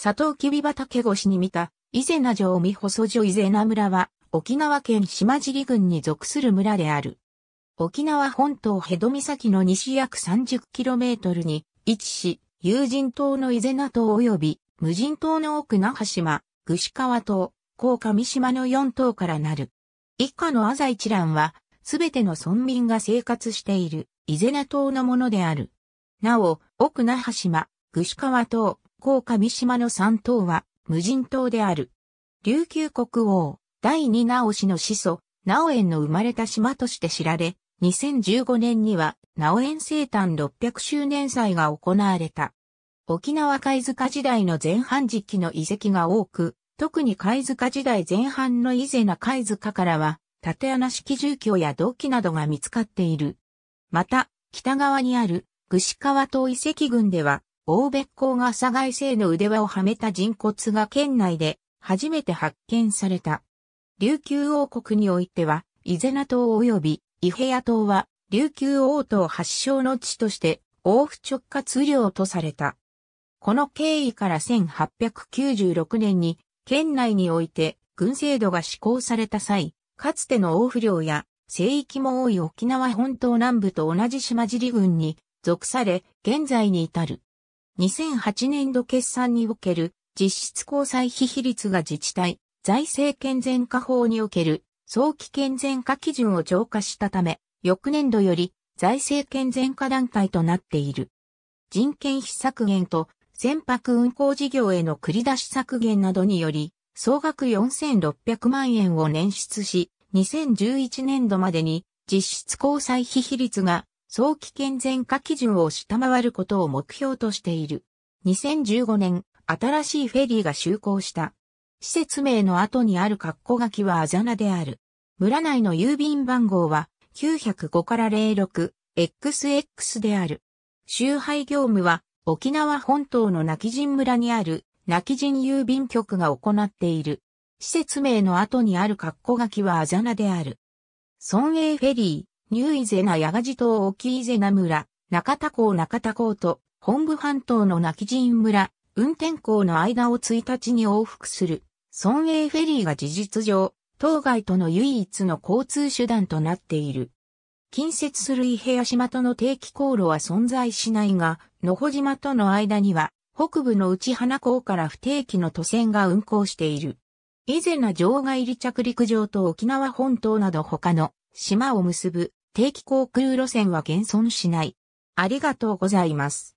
佐藤ウキビ畑越しに見た、伊勢名城美細城伊勢名村は、沖縄県島尻郡に属する村である。沖縄本島ヘド岬の西約 30km に位置し、有人島の伊勢名島及び無人島の奥那覇島、具志川島、高上島の4島からなる。以下の朝一覧は、すべての村民が生活している伊勢名島のものである。なお、奥那覇島、具志川島、高上島の三島は無人島である。琉球国王、第二直氏の始祖、直縁の生まれた島として知られ、2015年には直縁生誕600周年祭が行われた。沖縄貝塚時代の前半時期の遺跡が多く、特に貝塚時代前半の伊勢な貝塚からは、縦穴式住居や土器などが見つかっている。また、北側にある、串川島遺跡群では、欧別光が朝外製の腕輪をはめた人骨が県内で初めて発見された。琉球王国においては、伊是名島及び伊平屋島は琉球王島発祥の地として王府直轄領とされた。この経緯から1896年に県内において軍制度が施行された際、かつての王府領や聖域も多い沖縄本島南部と同じ島尻郡に属され、現在に至る。2008年度決算における実質交際費比率が自治体財政健全化法における早期健全化基準を超過したため、翌年度より財政健全化団体となっている。人件費削減と船舶運航事業への繰り出し削減などにより、総額4600万円を捻出し、2011年度までに実質交際費比率が早期健全化基準を下回ることを目標としている。2015年、新しいフェリーが就航した。施設名の後にある括弧書きはあざなである。村内の郵便番号は905から06、XX である。集配業務は沖縄本島の泣き人村にある泣き人郵便局が行っている。施設名の後にある括弧書きはあざなである。村営フェリー。ニューイゼナヤガジ島沖伊ゼナ村、中田港中田港と本部半島の泣き人村、運転港の間を1日に往復する、村営フェリーが事実上、当該との唯一の交通手段となっている。近接する伊平屋島との定期航路は存在しないが、野保島との間には、北部の内花港から不定期の都線が運行している。以前な場外離着陸場と沖縄本島など他の島を結ぶ定期航空路線は現存しない。ありがとうございます。